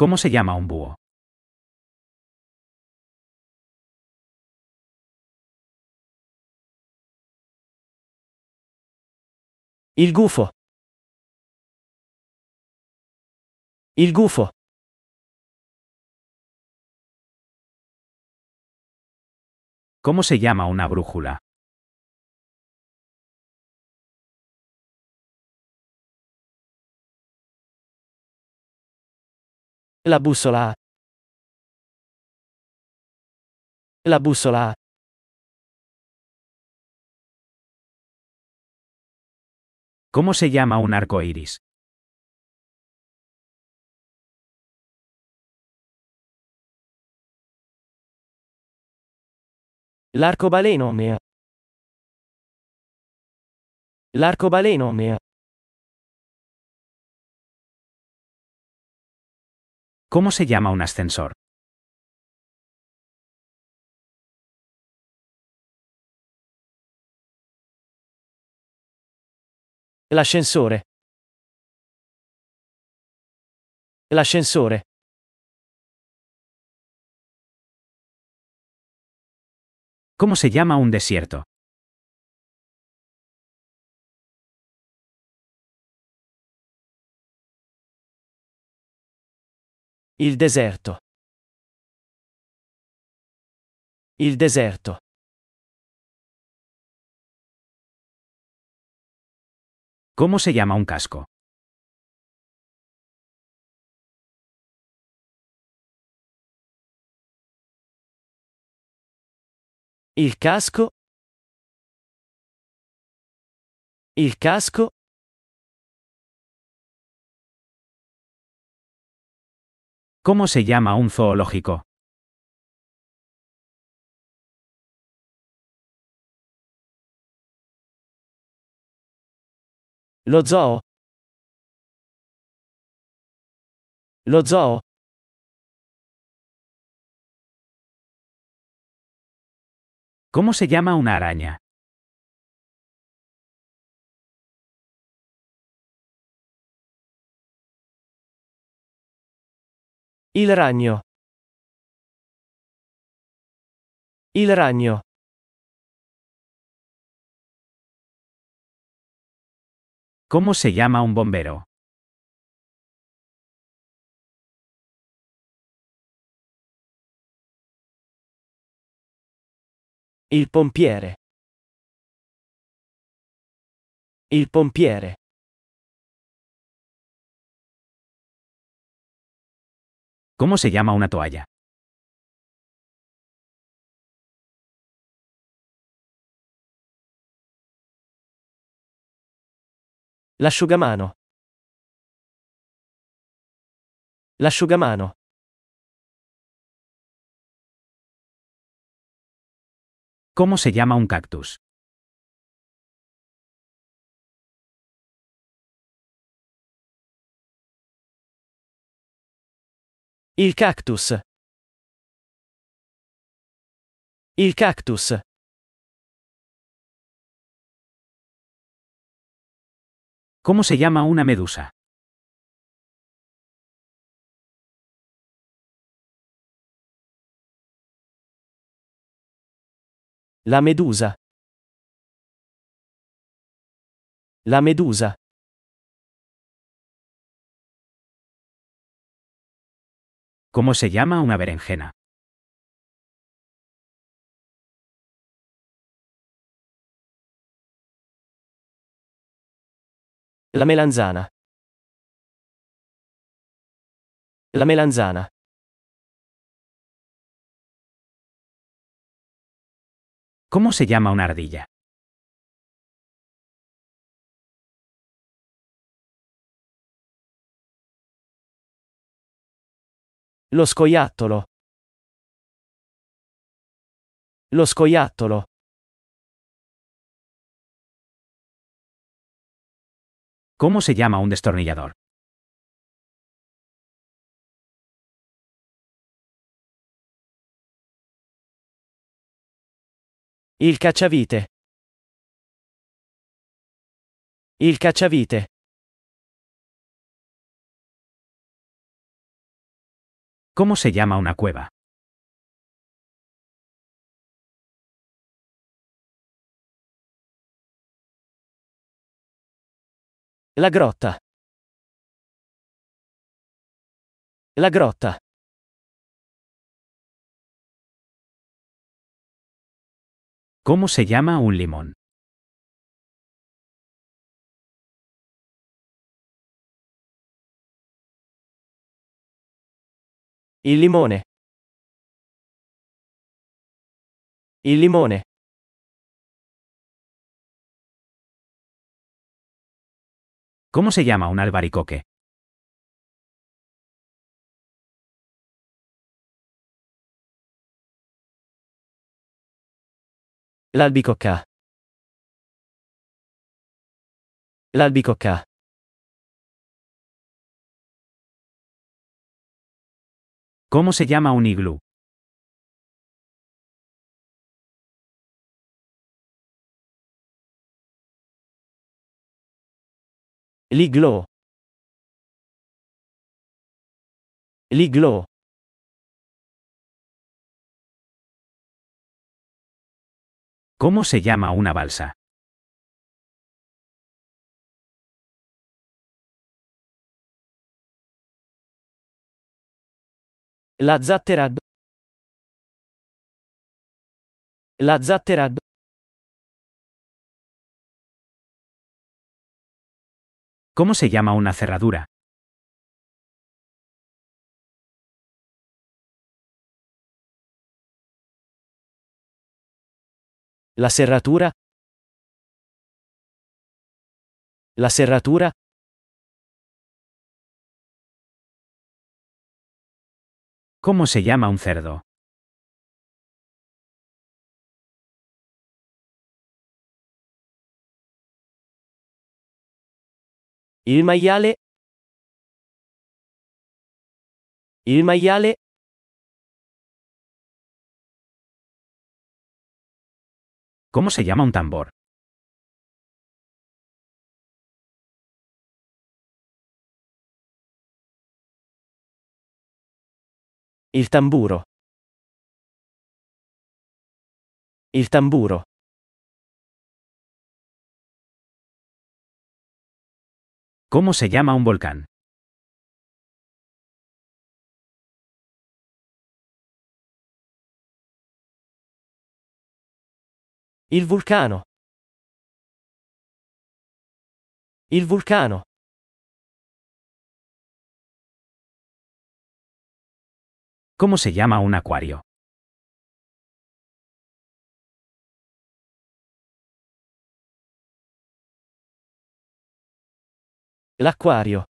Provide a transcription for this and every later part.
¿Cómo se llama un búho? Il gufo. Il gufo. ¿Cómo se llama una brújula? La bussola. La bussola. ¿Cómo se llama un arco iris? L'arcobaleno. L'arcobaleno. ¿Cómo se llama un ascensor? El ascensor. ¿Cómo se llama un desierto? Il deserto. Il deserto. ¿Cómo se llama un casco? Il casco. Il casco. ¿Cómo se llama un zoológico? Lo zoo. Lo zoo. ¿Cómo se llama una araña? Il ragno. Il ragno. ¿Cómo se llama un bombero? Il pompiere. Il pompiere. ¿Cómo se llama una toalla? L'asciugamano. L'asciugamano. ¿Cómo se llama un cactus? Il cactus. Il cactus. ¿Cómo se llama una medusa? La medusa. La medusa. ¿Cómo se llama una berenjena? La melanzana. La melanzana. ¿Cómo se llama una ardilla? Lo scoiattolo. Lo scoiattolo. ¿Cómo se llama un destornillador? Il cacciavite. Il cacciavite. ¿Cómo se llama una cueva? La grotta. La grotta. ¿Cómo se llama un limón? Il limone. Il limone. ¿Cómo se llama un albaricoque? L'albicocca. L'albicocca. ¿Cómo se llama un iglú? Liglo. Liglo. ¿Cómo se llama una balsa? La zattera. La zattera. ¿Cómo se llama una cerradura? La cerradura? La cerradura? ¿Cómo se llama un cerdo? Il maiale. Il maiale. ¿Cómo se llama un tambor? Il tamburo. Il tamburo. Come se llama un volcán? Il vulcano. Il vulcano. ¿Cómo se llama un acuario? El acuario.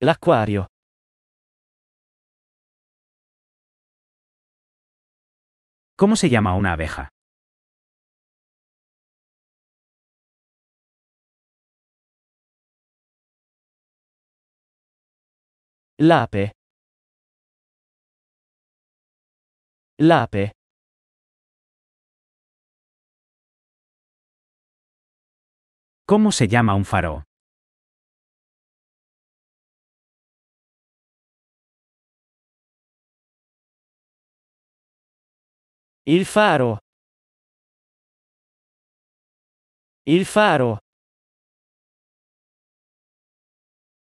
El acuario. ¿Cómo se llama una abeja? Lape. Lape. ¿Cómo se llama un faro? Il faro. El faro.